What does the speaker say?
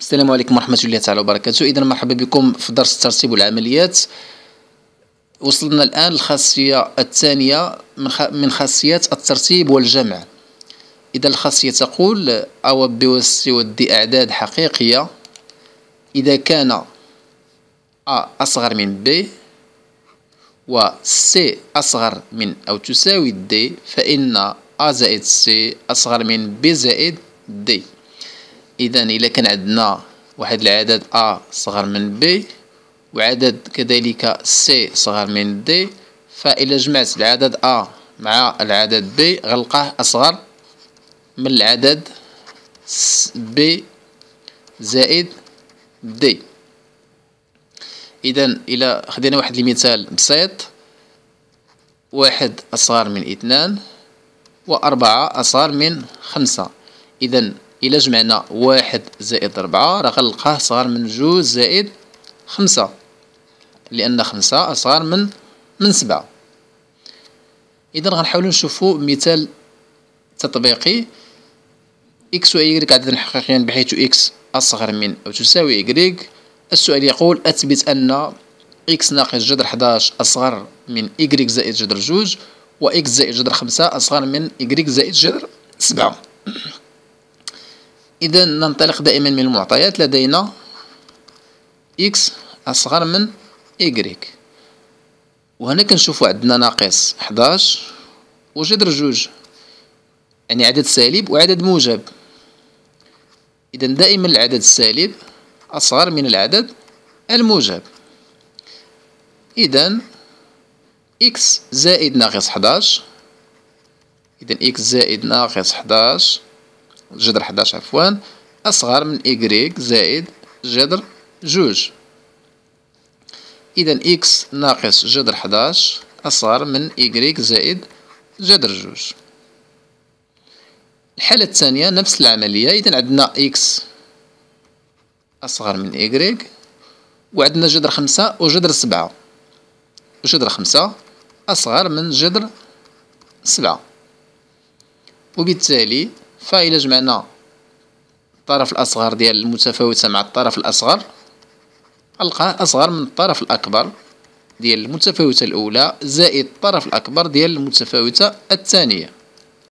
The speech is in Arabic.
السلام عليكم ورحمة الله تعالى وبركاته إذا مرحبا بكم في درس الترتيب والعمليات وصلنا الآن للخاصية الثانية من خاصيات الترتيب والجمع إذا الخاصية تقول أو بي و دي أعداد حقيقية إذا كان أ أصغر من ب و سي أصغر من أو تساوي دي فإن أ زائد سي أصغر من ب زائد دي اذا الا كان عندنا واحد العدد ا صغر من بي وعدد كذلك سي صغر من دي فإلا جمعت العدد أ مع العدد بي غلقاه أصغر من العدد بي زائد دي إذا إلى خدينا واحد المثال بسيط واحد أصغر من اثنان وأربعة أصغر من خمسة إذا إلا جمعنا واحد زائد ربعة راه غنلقاه صغر من جوج زائد خمسة لأن خمسة أصغر من من سبعة إذا غنحاولو نشوفو مثال تطبيقي إكس وإيكغيك عدد حقيقيا بحيث إكس أصغر من أو تساوي إيكغيك السؤال يقول أثبت أن إكس ناقص جذر 11 أصغر من إيكغيك زائد جذر جوج وإكس زائد جذر خمسة أصغر من إيكغيك زائد جذر سبعة إذا ننطلق دائما من المعطيات لدينا إكس أصغر من إيكغيك وهنا كنشوفو عندنا ناقص 11 وجذر جوج يعني عدد سالب وعدد موجب إذا دائما العدد السالب أصغر من العدد الموجب إذا إكس زائد ناقص 11 إذا إكس زائد ناقص 11 جذر 11 عفوا أصغر من y زائد جذر جوج إذا x ناقص جذر 11 أصغر من y زائد جذر جوج الحالة الثانية نفس العملية إذا عندنا x أصغر من y وعندنا جذر خمسة وجذر سبعة جذر خمسة أصغر من جذر سبعة وبالتالي فإلى جمعنا الطرف الأصغر ديال المتفاوتة مع الطرف الأصغر القى أصغر من الطرف الأكبر ديال المتفاوتة الأولى زائد الطرف الأكبر ديال المتفاوتة الثانية